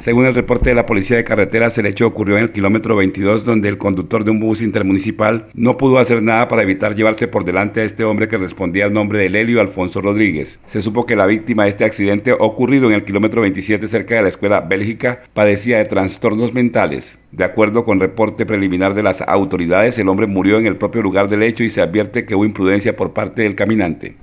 Según el reporte de la Policía de Carreteras, el hecho ocurrió en el kilómetro 22, donde el conductor de un bus intermunicipal no pudo hacer nada para evitar llevarse por delante a este hombre que respondía al nombre de Lelio Alfonso Rodríguez. Se supo que la víctima de este accidente ocurrido en el kilómetro 27 cerca de la escuela Bélgica padecía de trastornos mentales. De acuerdo con reporte preliminar de las autoridades, el hombre murió en el propio lugar del hecho y se advierte que hubo imprudencia por parte del caminante.